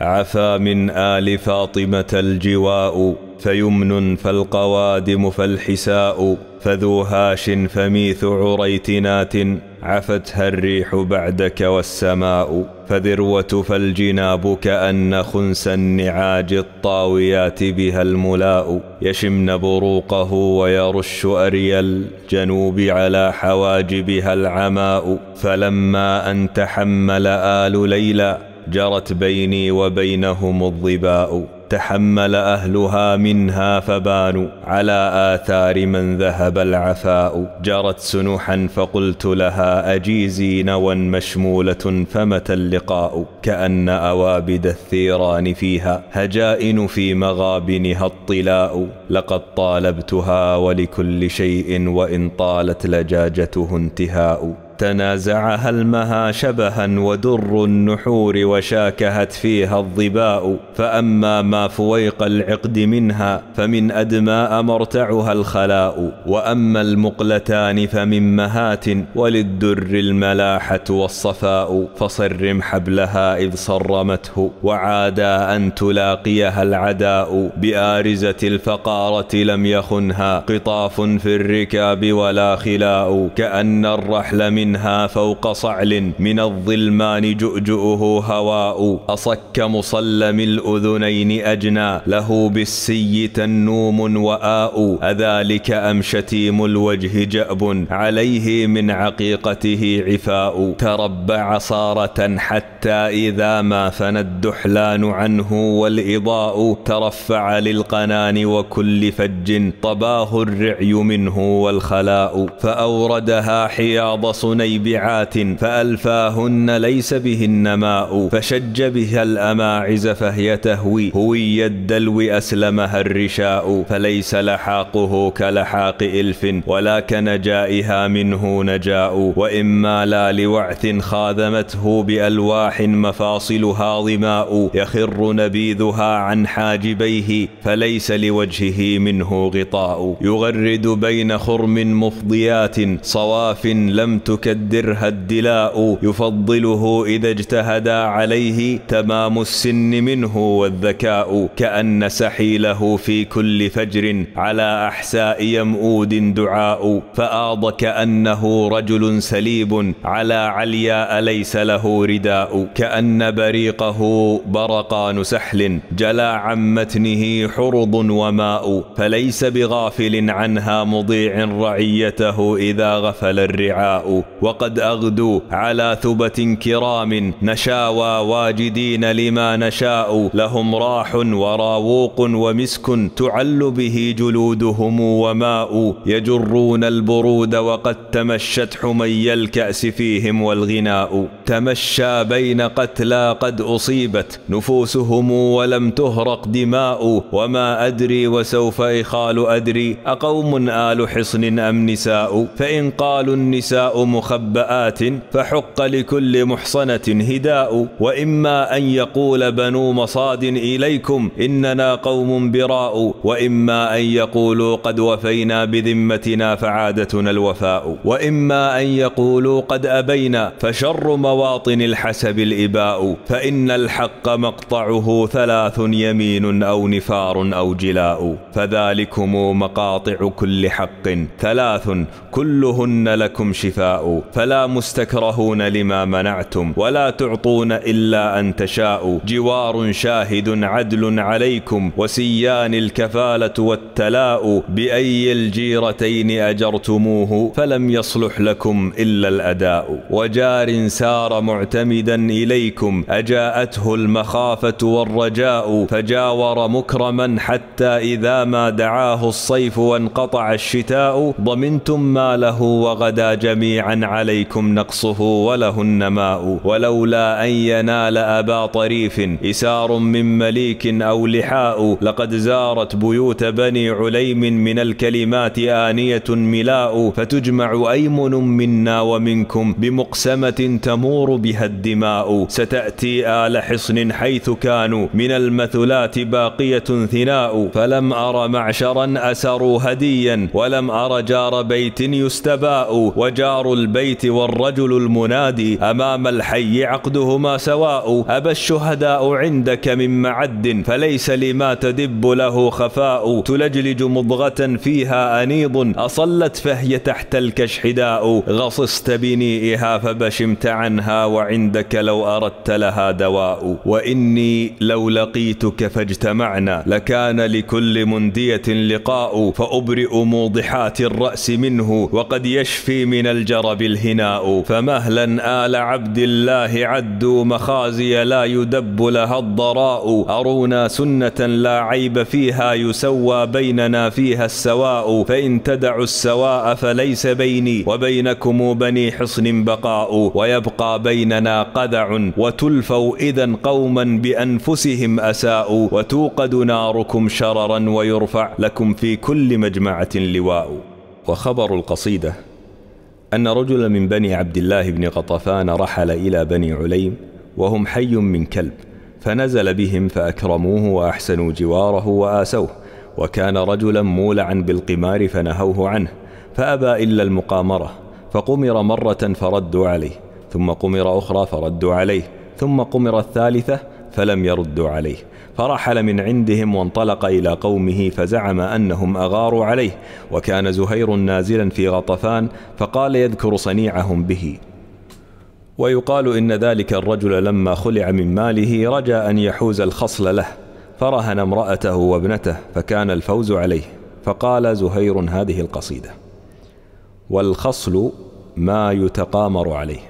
عفا من آل فاطمة الجواء فيمن فالقوادم فالحساء فذو هاش فميث عريتنات عفتها الريح بعدك والسماء فذروة فالجناب كأن خنس النعاج الطاويات بها الملاء يشمن بروقه ويرش أري الجنوب على حواجبها العماء فلما أن تحمل آل ليلى جرت بيني وبينهم الظباء تحمل أهلها منها فبانوا على آثار من ذهب العفاء جرت سنحا فقلت لها أجيزي نوى مشمولة فمتى اللقاء كأن أوابد الثيران فيها هجائن في مغابنها الطلاء لقد طالبتها ولكل شيء وإن طالت لجاجته انتهاء تنازعها المها شبها ودر النحور وشاكهت فيها الظباء فأما ما فويق العقد منها فمن أدماء مرتعها الخلاء وأما المقلتان فمن مهات وللدر الملاحة والصفاء فصرم حبلها إذ صرمته وعادا أن تلاقيها العداء بآرزة الفقارة لم يخنها قطاف في الركاب ولا خلاء كأن الرحل من منها فوق صعل من الظلمان جؤجؤه هواء أصك مصلم الأذنين أجنى له بالسي تنوم وآء أذلك أم شتيم الوجه جأب عليه من عقيقته عفاء تربع صارة حتى إذا ما فنى الدحلان عنه والإضاء ترفع للقنان وكل فج طباه الرعي منه والخلاء فأوردها حياض صنع منيبعات فألفاهن ليس بهن ماء فشج بها الأماعز فهي تهوي هوي الدلو أسلمها الرشاء فليس لحاقه كلحاق إلف ولا كنجائها منه نجاء وإما لا لوعث خاذمته بألواح مفاصلها ظماء يخر نبيذها عن حاجبيه فليس لوجهه منه غطاء يغرد بين خرم مفضيات صواف لم تك تكدرها الدلاء يفضله إذا اجتهدا عليه تمام السن منه والذكاء كأن سحيله في كل فجر على أحساء يمؤود دعاء فآض كأنه رجل سليب على علياء ليس له رداء كأن بريقه برقان سحل جلا عن متنه حرض وماء فليس بغافل عنها مضيع رعيته إذا غفل الرعاء وقد أغدوا على ثبة كرام نشاوى واجدين لما نشاء لهم راح وراووق ومسك تعل به جلودهم وماء يجرون البرود وقد تمشت حمي الكأس فيهم والغناء تمشى بين قتلى قد أصيبت نفوسهم ولم تهرق دماء وما أدري وسوف إخال أدري أقوم آل حصن أم نساء فإن قالوا النساء مخ مخبآت فحق لكل محصنة هداء وإما أن يقول بنو مصاد إليكم إننا قوم براء وإما أن يقولوا قد وفينا بذمتنا فعادتنا الوفاء وإما أن يقولوا قد أبينا فشر مواطن الحسب الإباء فإن الحق مقطعه ثلاث يمين أو نفار أو جلاء فذلكم مقاطع كل حق ثلاث كلهن لكم شفاء فلا مستكرهون لما منعتم ولا تعطون إلا أن تشاءوا جوار شاهد عدل عليكم وسيان الكفالة والتلاء بأي الجيرتين أجرتموه فلم يصلح لكم إلا الأداء وجار سار معتمدا إليكم أجاءته المخافة والرجاء فجاور مكرما حتى إذا ما دعاه الصيف وانقطع الشتاء ضمنتم ماله وغدا جميعا عليكم نقصه وله النماء ولولا أن ينال أبا طريف إسار من مليك أو لحاء لقد زارت بيوت بني عليم من الكلمات آنية ملاء فتجمع أيمن منا ومنكم بمقسمة تمور بها الدماء ستأتي آل حصن حيث كانوا من المثلات باقية ثناء فلم أر معشرا أسروا هديا ولم أر جار بيت يستباء وجار البيت البيت والرجل المنادي أمام الحي عقدهما سواء أبى الشهداء عندك من معد فليس لما تدب له خفاء تلجلج مضغة فيها أنيض أصلت فهي تحت الكشح داء غصصت بنيئها فبشمت عنها وعندك لو أردت لها دواء وإني لو لقيتك فاجتمعنا لكان لكل مندية لقاء فأبرئ موضحات الرأس منه وقد يشفي من الجرب بالهناء الهناء فمهلا آل عبد الله عدوا مخازي لا يدب لها الضراء أرونا سنة لا عيب فيها يسوى بيننا فيها السواء فإن تدعوا السواء فليس بيني وبينكم بني حصن بقاء ويبقى بيننا قذع وتلفوا إذا قوما بأنفسهم أساء وتوقد ناركم شررا ويرفع لكم في كل مجمعة لواء وخبر القصيده أن رجلا من بني عبد الله بن غطفان رحل إلى بني عليم وهم حي من كلب فنزل بهم فأكرموه وأحسنوا جواره وآسوه وكان رجلا مولعا بالقمار فنهوه عنه فأبى إلا المقامرة فقمر مرة فردوا عليه ثم قمر أخرى فردوا عليه ثم قمر الثالثة فلم يردوا عليه فرحل من عندهم وانطلق إلى قومه فزعم أنهم أغاروا عليه وكان زهير نازلا في غطفان فقال يذكر صنيعهم به ويقال إن ذلك الرجل لما خلع من ماله رجا أن يحوز الخصل له فرهن امرأته وابنته فكان الفوز عليه فقال زهير هذه القصيدة والخصل ما يتقامر عليه